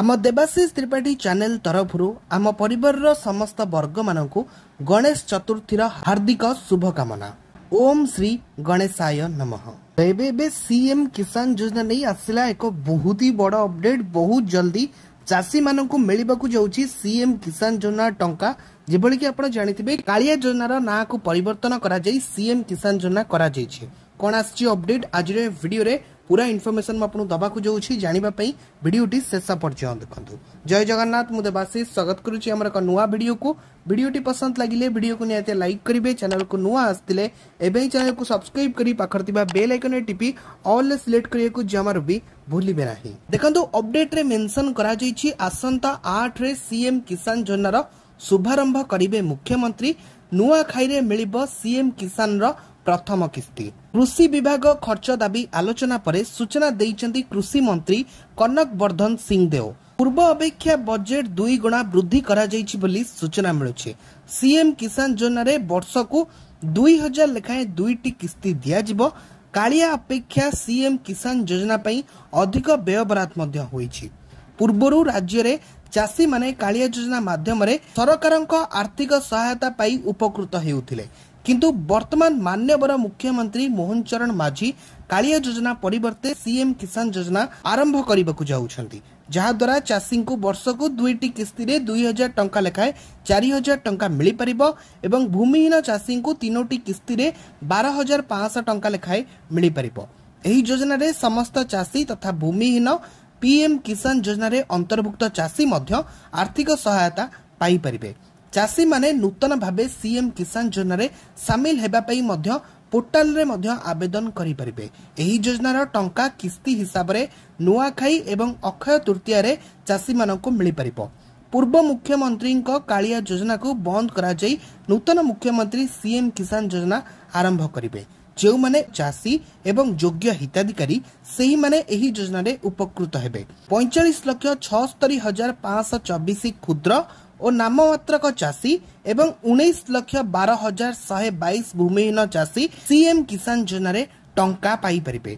ଆମ ଦେବାଶିଷ ତ୍ରିପାଠୀ ଚ୍ୟାନେଲ ତରଫରୁ ଆମ ପରିବାରର ସମସ୍ତ ବର୍ଗମାନଙ୍କୁ ଗଣେଶ ଚତୁର୍ଥୀର ହାର୍ଦ୍ଦିକ ଶୁଭକାମନା ଓମ୍ ଶ୍ରୀ ଗଣେଶାୟ ନମ ଏବେ ଏବେ ସିଏମ୍ କିଷାନ ଯୋଜନା ନେଇ ଆସିଲା ଏକ ବହୁତ ହି ବଡ଼ ଅପଡେଟ୍ ବହୁତ ଜଲ୍ଦି ଚାଷୀମାନଙ୍କୁ ମିଳିବାକୁ ଯାଉଛି ସିଏମ୍ କିଷାନ ଯୋଜନା ଟଙ୍କା ଯେଭଳିକି ଆପଣ ଜାଣିଥିବେ କାଳିଆ ଯୋଜନାର ନାଁକୁ ପରିବର୍ତ୍ତନ କରାଯାଇ ସିଏମ୍ କିଷାନ ଯୋଜନା କରାଯାଇଛି କ'ଣ ଆସିଛି ଅପଡେଟ୍ ଆଜିର ଭିଡ଼ିଓରେ पूरा इनफର୍मेसन मुझे दबा को जाऊँ जानापी भिडटी शेष पर्यटन देखो जय जगन्नाथ मुझे देवाशीष स्वागत करुच्ची आम एक नुआ भिड को भिडटी पसंद लगे भिड को निहत लाइक करेंगे चैनल को नुआ आसते एवं ही चैनल को सब्सक्राइब कर पाखर या बेल आइकन टीपी अल्ल सिलेक्ट करने को जमार भी भूलबे ना देखो अपडेट्रे मेनसन कर आसंता आठ रे सीएम किसान योजनार ଶୁଭାରମ୍ଭ କରିବେ ମୁଖ୍ୟମନ୍ତ୍ରୀ ନୂଆଖାଇରେ मिल सीएम किसान ପ୍ରଥମ କିସ୍ତି କୃଷି ବିଭାଗ ଖର୍ଚ୍ଚ ଦାବି ଆଲୋଚନା ପରେ ସୂଚନା ଦେଇଛନ୍ତି କୃଷି ମନ୍ତ୍ରୀ କନକ ବର୍ଦ୍ଧନ ସିଂ ଦେଓ ପୂର୍ବ ଅପେକ୍ଷା ବଜେଟ୍ ଦୁଇ ଗୁଣା ବୃଦ୍ଧି କରାଯାଇଛି ବୋଲି ସୂଚନା ମିଳୁଛି ସିଏମ୍ କିଷାନ ଯୋଜନାରେ ବର୍ଷକୁ ଦୁଇ ହଜାର ଲେଖାଏଁ ଦୁଇଟି କିସ୍ତି ଦିଆଯିବ କାଳିଆ ଅପେକ୍ଷା ସିଏମ୍ କିଷାନ ଯୋଜନା ପାଇଁ ଅଧିକ ବ୍ୟୟବରାତ ମଧ୍ୟ ହୋଇଛି ପୂର୍ବରୁ ରାଜ୍ୟରେ ଚାଷୀମାନେ କାଳିଆ ଯୋଜନା ମାଧ୍ୟମରେ ସରକାରଙ୍କ ଆର୍ଥିକ ସହାୟତା ପାଇ ଉପକୃତ ହେଉଥିଲେ কিন্তু বর্তমান মান্যবর মুখ্যমন্ত্রী মোহন চরণ মাঝি কালিয়া যোজনা পরিবর্তে সিএম কিষান যোজনা আরম্ভ କରିବାକୁ ଯାଉଛନ୍ତି ଯାହାଦ୍ୱାରା ଚାଷୀଙ୍କୁ ବର୍ଷକୁ ଦୁଇଟି କିସ୍ତିରେ ଦୁଇ ହଜାର ଟଙ୍କା ଲେଖାଏଁ ଚାରି ହଜାର ଟଙ୍କା ମିଳିପାରିବ ଏବଂ ଭୂମିହୀନ ଚାଷୀଙ୍କୁ ତିନୋଟି କିସ୍ତିରେ ବାର ହଜାର ପାଞ୍ଚଶହ ଟଙ୍କା ଲେଖାଏଁ ମିଳିପାରିବ ଏହି ଯୋଜନାରେ ସମସ୍ତ ଚାଷୀ ତଥା ଭୂମିହୀନ ପିଏମ୍ କିଷାନ ଯୋଜନାରେ ଅନ୍ତର୍ଭୁକ୍ତ ଚାଷୀ ମଧ୍ୟ ଆର୍ଥିକ ସହାୟତା ପାଇପାରିବେ ଚାଷୀମାନେ ନୂତନ ଭାବେ ସିଏମ୍ କିଷାନ ଯୋଜନାରେ ସାମିଲ ହେବା ପାଇଁ ମଧ୍ୟ ପୋର୍ଟାଲରେ ମଧ୍ୟ ଆବେଦନ କରିପାରିବେ ଏହି ଯୋଜନାର ଟଙ୍କା କିସ୍ତି ହିସାବରେ ନୂଆଖାଇ ଏବଂ ଅକ୍ଷୟ ତୃତୀୟାରେ ଚାଷୀମାନଙ୍କୁ ମିଳିପାରିବ ପୂର୍ବ ମୁଖ୍ୟମନ୍ତ୍ରୀଙ୍କ କାଳିଆ ଯୋଜନାକୁ ବନ୍ଦ କରାଯାଇ ନୂତନ ମୁଖ୍ୟମନ୍ତ୍ରୀ ସିଏମ୍ କିଷାନ ଯୋଜନା ଆରମ୍ଭ କରିବେ ଯେଉଁମାନେ ଚାଷୀ ଏବଂ ଯୋଗ୍ୟ ହିତାଧିକାରୀ ସେହିମାନେ ଏହି ଯୋଜନାରେ ଉପକୃତ ହେବେ ପଇଁଚାଳିଶ ଲକ୍ଷ ଛଅସ୍ତରୀ ହଜାର ପାଞ୍ଚଶହ ଚବିଶ କ୍ଷୁଦ୍ର ও নামমাত্র কা চাষী এবং 1912122 ভূমিহীন চাষী সিএম কিষাণ জনারে টঙ্কা পাইপরিবে